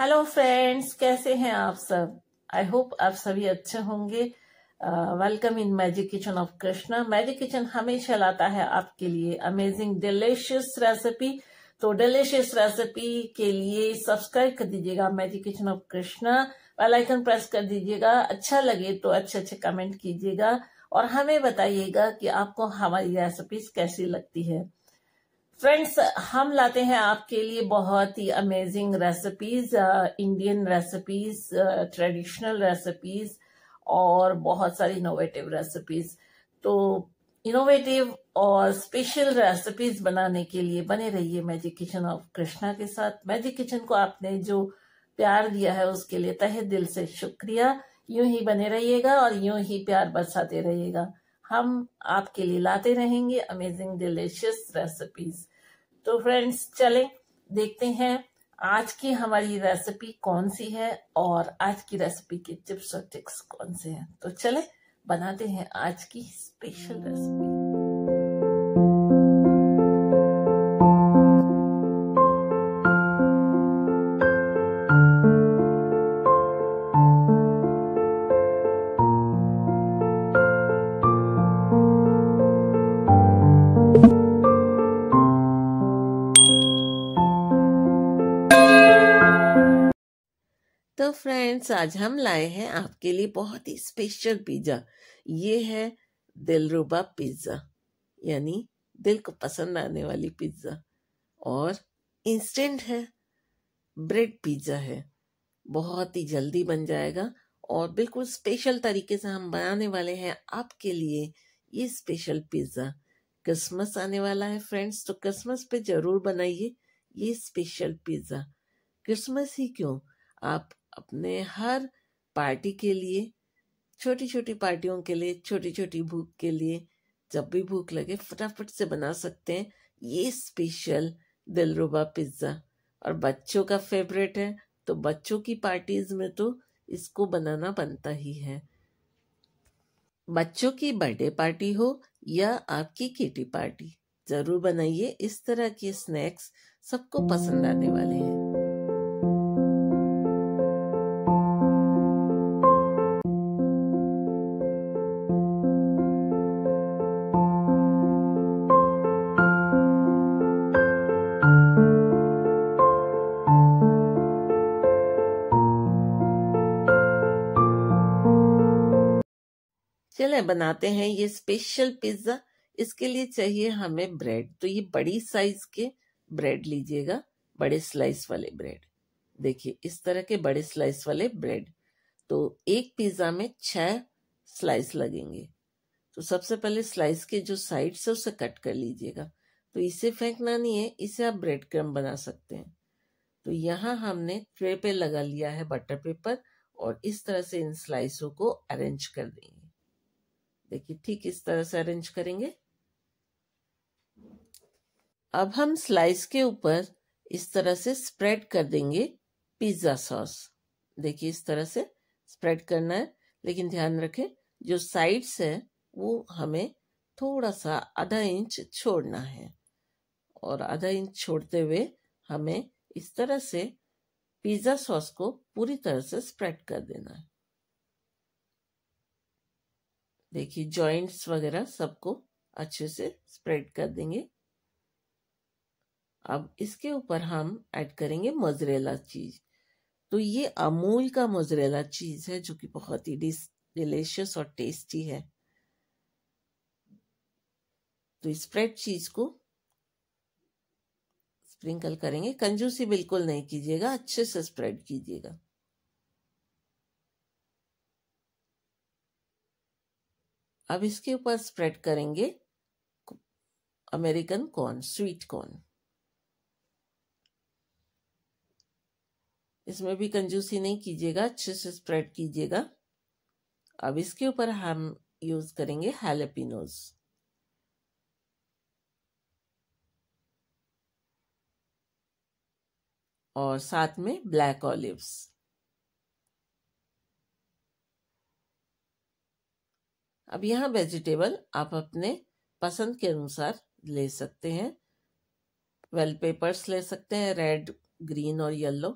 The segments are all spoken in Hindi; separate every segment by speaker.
Speaker 1: हेलो फ्रेंड्स कैसे हैं आप सब आई होप आप सभी अच्छे होंगे welcome in magic kitchen of Krishna magic kitchen हमेशा लाता है आपके लिए अमेजिंग डिलिशियस रेसिपी तो डिलिशियस रेसिपी के लिए सब्सक्राइब कर दीजिएगा magic kitchen of Krishna bell icon press कर दीजिएगा अच्छा लगे तो अच्छे अच्छे कमेंट कीजिएगा और हमें बताइएगा कि आपको हमारी रेसिपीज कैसी लगती है फ्रेंड्स हम लाते हैं आपके लिए बहुत ही amazing recipes Indian recipes traditional recipes और बहुत सारी इनोवेटिव रेसिपीज तो इनोवेटिव और स्पेशल रेसिपीज बनाने के लिए बने रहिए मैजिक किचन ऑफ कृष्णा के साथ मैजिक किचन को आपने जो प्यार दिया है उसके लिए तहे दिल से शुक्रिया यूं ही बने रहिएगा और यूं ही प्यार बरसाते रहिएगा हम आपके लिए लाते रहेंगे अमेजिंग डिलीशियस रेसिपीज तो फ्रेंड्स चलें देखते हैं आज की हमारी रेसिपी कौन सी है और आज की रेसिपी के टिप्स और टिक्स कौन से हैं तो चले बनाते हैं आज की स्पेशल रेसिपी तो फ्रेंड्स आज हम लाए हैं आपके लिए बहुत ही स्पेशल पिज्ज़ा ये है दिलरुबा पिज़्ज़ा यानी दिल को पसंद आने वाली पिज़्ज़ा और इंस्टेंट है ब्रेड पिज़्ज़ा है बहुत ही जल्दी बन जाएगा और बिल्कुल स्पेशल तरीके से हम बनाने वाले हैं आपके लिए ये स्पेशल पिज़्ज़ा क्रिसमस आने वाला है फ्रेंड्स तो क्रिसमस पे ज़रूर बनाइए ये स्पेशल पिज़्ज़ा क्रिसमस ही क्यों आप अपने हर पार्टी के लिए छोटी छोटी पार्टियों के लिए छोटी छोटी भूख के लिए जब भी भूख लगे फटाफट से बना सकते हैं ये स्पेशल दिलरुबा पिज्ज़ा और बच्चों का फेवरेट है तो बच्चों की पार्टीज में तो इसको बनाना बनता ही है बच्चों की बर्थडे पार्टी हो या आपकी किटी पार्टी जरूर बनाइए इस तरह के स्नैक्स सबको पसंद आने वाले हैं चले बनाते हैं ये स्पेशल पिज्जा इसके लिए चाहिए हमें ब्रेड तो ये बड़ी साइज के ब्रेड लीजिएगा बड़े स्लाइस वाले ब्रेड देखिए इस तरह के बड़े स्लाइस वाले ब्रेड तो एक पिज्जा में छह स्लाइस लगेंगे तो सबसे पहले स्लाइस के जो साइड है उसे कट कर लीजिएगा तो इसे फेंकना नहीं है इसे आप ब्रेड क्रम बना सकते हैं तो यहाँ हमने ट्रे पे लगा लिया है बटर पेपर और इस तरह से इन स्लाइसों को अरेंज कर देंगे देखिए ठीक इस तरह से अरेंज करेंगे अब हम स्लाइस के ऊपर इस तरह से स्प्रेड कर देंगे पिज्ज़ा सॉस देखिए इस तरह से स्प्रेड करना है लेकिन ध्यान रखें जो साइड्स है वो हमें थोड़ा सा आधा इंच छोड़ना है और आधा इंच छोड़ते हुए हमें इस तरह से पिज़्ज़ा सॉस को पूरी तरह से स्प्रेड कर देना है देखिए जॉइंट्स वगैरह सबको अच्छे से स्प्रेड कर देंगे अब इसके ऊपर हम ऐड करेंगे मोजरेला चीज तो ये अमूल का मोजरेला चीज है जो कि बहुत ही डिलेशियस और टेस्टी है तो स्प्रेड चीज को स्प्रिंकल करेंगे कंजूसी बिल्कुल नहीं कीजिएगा अच्छे से स्प्रेड कीजिएगा अब इसके ऊपर स्प्रेड करेंगे अमेरिकन कॉर्न स्वीट कॉर्न इसमें भी कंजूसी नहीं कीजिएगा अच्छे से स्प्रेड कीजिएगा अब इसके ऊपर हम यूज करेंगे हेलेपिनोज और साथ में ब्लैक ऑलिव्स अब यहाँ वेजिटेबल आप अपने पसंद के अनुसार ले सकते हैं वेल पेपर्स ले सकते हैं रेड ग्रीन और येलो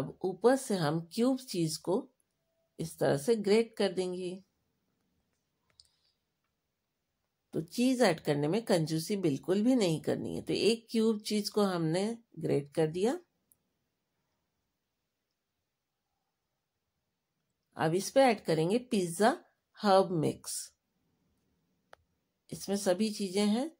Speaker 1: अब ऊपर से हम क्यूब चीज को इस तरह से ग्रेट कर देंगे तो चीज ऐड करने में कंजूसी बिल्कुल भी नहीं करनी है तो एक क्यूब चीज को हमने ग्रेट कर दिया अब इस पे ऐड करेंगे पिज्ज़ा हर्ब मिक्स इसमें सभी चीज़ें हैं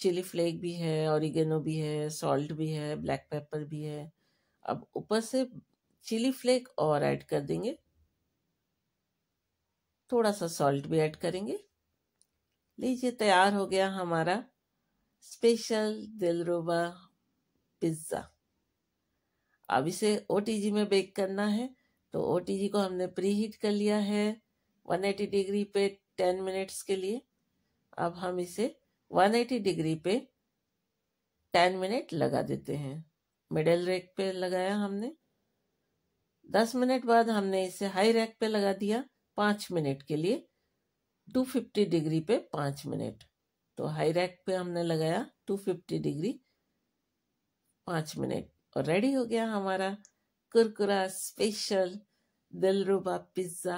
Speaker 1: चिली फ्लेक भी है ऑरिगेनो भी है सॉल्ट भी है ब्लैक पेपर भी है अब ऊपर से चिली फ्लेक और ऐड कर देंगे थोड़ा सा सॉल्ट भी ऐड करेंगे लीजिए तैयार हो गया हमारा स्पेशल दिलरुबा पिज़्ज़ा अब इसे ओ में बेक करना है तो ओ को हमने प्री हीट कर लिया है 180 डिग्री पे 10 मिनट्स के लिए अब हम इसे 180 डिग्री पे 10 मिनट लगा देते हैं मिडल रैक पे लगाया हमने 10 मिनट बाद हमने इसे हाई रैक पे लगा दिया 5 मिनट के लिए 250 डिग्री पे 5 मिनट तो हाई रैक पे हमने लगाया 250 डिग्री 5 मिनट और रेडी हो गया हमारा कुरकुरा स्पेशल दिलरुबा पिज्जा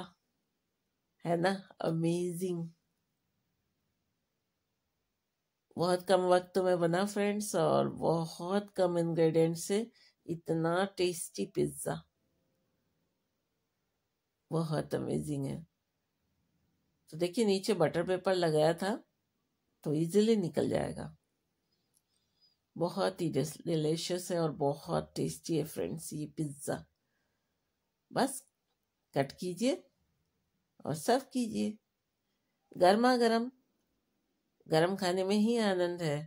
Speaker 1: है ना अमेजिंग बहुत कम वक्त में बना फ्रेंड्स और बहुत कम इंग्रेडिएंट से इतना टेस्टी पिज्ज़ा बहुत अमेजिंग है तो देखिए नीचे बटर पेपर लगाया था तो इजीली निकल जाएगा बहुत ही डिलेशियस है और बहुत टेस्टी है फ्रेंड्स ये पिज़्ज़ा बस कट कीजिए और सर्व कीजिए गर्मा गर्म गर्म खाने में ही आनंद है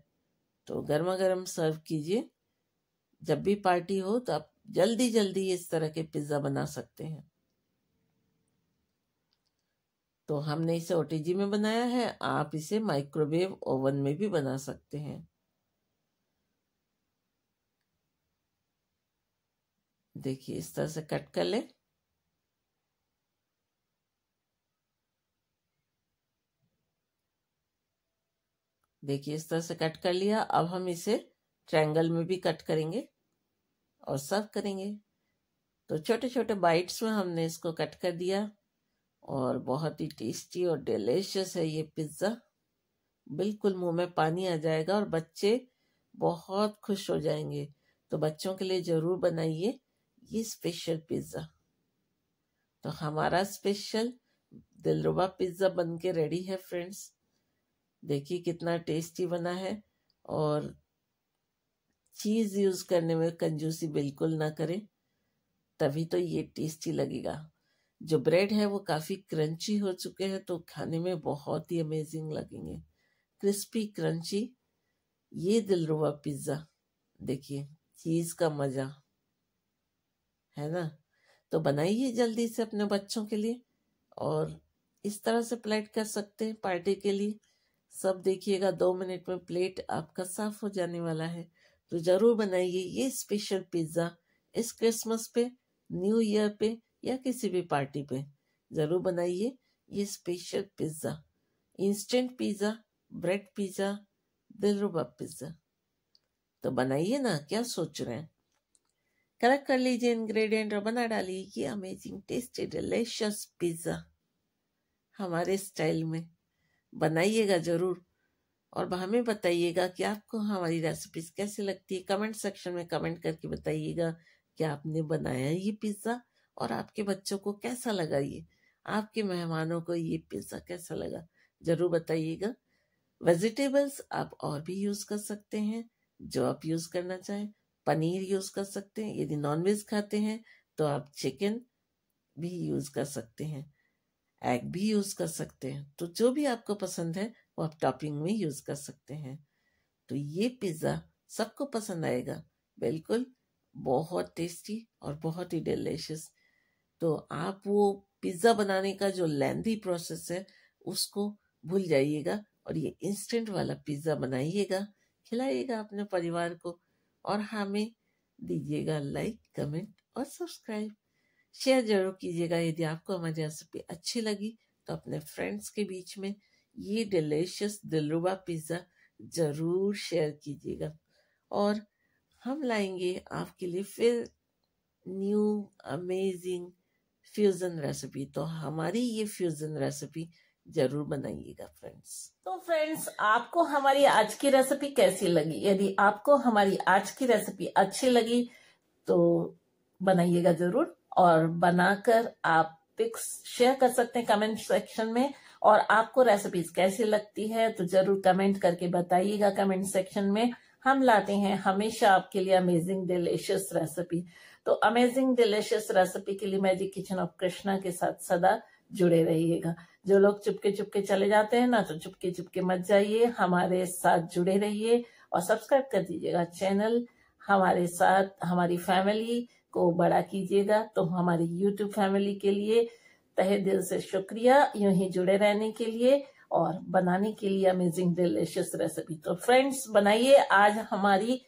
Speaker 1: तो गर्मा गर्म सर्व कीजिए जब भी पार्टी हो तो आप जल्दी जल्दी इस तरह के पिज़्ज़ा बना सकते हैं तो हमने इसे ओटीजी में बनाया है आप इसे माइक्रोवेव ओवन में भी बना सकते हैं देखिए इस तरह से कट कर लें देखिए इस तरह से कट कर लिया अब हम इसे ट्रायंगल में भी कट करेंगे और सर्व करेंगे तो छोटे छोटे बाइट्स में हमने इसको कट कर दिया और बहुत ही टेस्टी और डिलेशियस है ये पिज़्ज़ा बिल्कुल मुंह में पानी आ जाएगा और बच्चे बहुत खुश हो जाएंगे तो बच्चों के लिए ज़रूर बनाइए ये स्पेशल पिज्ज़ा तो हमारा स्पेशल दिलरुबा पिज़्ज़ा बन के रेडी है फ्रेंड्स देखिए कितना टेस्टी बना है और चीज़ यूज़ करने में कंजूसी बिल्कुल ना करें तभी तो ये टेस्टी लगेगा जो ब्रेड है वो काफ़ी क्रंची हो चुके हैं तो खाने में बहुत ही अमेजिंग लगेंगे क्रिस्पी क्रंची ये दिलरुबा पिज़्ज़ा देखिए चीज़ का मज़ा है ना तो बनाइए जल्दी से अपने बच्चों के लिए और इस तरह से प्लेट कर सकते हैं पार्टी के लिए सब देखिएगा दो मिनट में प्लेट आपका साफ हो जाने वाला है तो ज़रूर बनाइए ये स्पेशल पिज़्ज़ा इस क्रिसमस पे न्यू ईयर पे या किसी भी पार्टी पे ज़रूर बनाइए ये special pizza instant pizza bread pizza Dilruba pizza तो बनाइए ना क्या सोच रहे हैं कलेक्ट कर लीजिए इंग्रेडिएंट और बना डालिए ये अमेजिंग टेस्टी डिलेशियस पिज़्ज़ा हमारे स्टाइल में बनाइएगा ज़रूर और हमें बताइएगा कि आपको हमारी रेसिपीज कैसे लगती है कमेंट सेक्शन में कमेंट करके बताइएगा कि आपने बनाया ये पिज़्ज़ा और आपके बच्चों को कैसा लगा ये आपके मेहमानों को ये पिज़्ज़ा कैसा लगा ज़रूर बताइएगा वेजिटेबल्स आप और भी यूज़ कर सकते हैं जो आप यूज़ करना चाहें पनीर यूज़ कर सकते हैं यदि नॉनवेज खाते हैं तो आप चिकन भी यूज़ कर सकते हैं एग भी यूज़ कर सकते हैं तो जो भी आपको पसंद है वो आप टॉपिंग में यूज़ कर सकते हैं तो ये पिज़्ज़ा सबको पसंद आएगा बिल्कुल बहुत टेस्टी और बहुत ही डिलिशियस तो आप वो पिज़्ज़ा बनाने का जो लेंथी प्रोसेस है उसको भूल जाइएगा और ये इंस्टेंट वाला पिज़्ज़ा बनाइएगा खिलाइएगा अपने परिवार को और हमें दीजिएगा लाइक कमेंट और सब्सक्राइब शेयर जरूर कीजिएगा यदि आपको हमारी रेसिपी अच्छी लगी तो अपने फ्रेंड्स के बीच में ये डिलीशियस दिलरुबा पिज़्ज़ा ज़रूर शेयर कीजिएगा और हम लाएंगे आपके लिए फिर न्यू अमेजिंग फ्यूज़न रेसिपी तो हमारी ये फ्यूज़न रेसिपी जरूर बनाइएगा फ्रेंड्स तो फ्रेंड्स आपको हमारी आज की रेसिपी कैसी लगी यदि आपको हमारी आज की रेसिपी अच्छी लगी तो बनाइएगा जरूर और बनाकर आप पिक्स शेयर कर सकते हैं कमेंट सेक्शन में और आपको रेसिपीज कैसी लगती है तो जरूर कमेंट करके बताइएगा कमेंट सेक्शन में हम लाते हैं हमेशा आपके लिए अमेजिंग डिलेशियस रेसिपी तो अमेजिंग डिलेशियस रेसिपी के लिए मैजिक किचन ऑफ कृष्णा के साथ सदा जुड़े रहिएगा जो लोग चुपके चुपके चले जाते हैं ना तो चुपके चुपके मत जाइए हमारे साथ जुड़े रहिए और सब्सक्राइब कर दीजिएगा चैनल हमारे साथ हमारी फैमिली को बड़ा कीजिएगा तो हमारी यूट्यूब फैमिली के लिए तहे दिल से शुक्रिया यूं ही जुड़े रहने के लिए और बनाने के लिए अमेजिंग डिलिशियस रेसिपी तो फ्रेंड्स बनाइए आज हमारी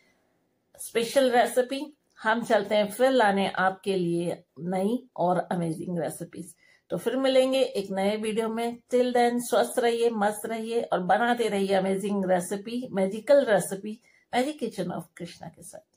Speaker 1: स्पेशल रेसिपी हम चलते हैं फिर लाने आपके लिए नई और अमेजिंग रेसिपीज़ तो फिर मिलेंगे एक नए वीडियो में टिल देन स्वस्थ रहिए मस्त रहिए और बनाते रहिए amazing recipe magical recipe magic kitchen of Krishna के साथ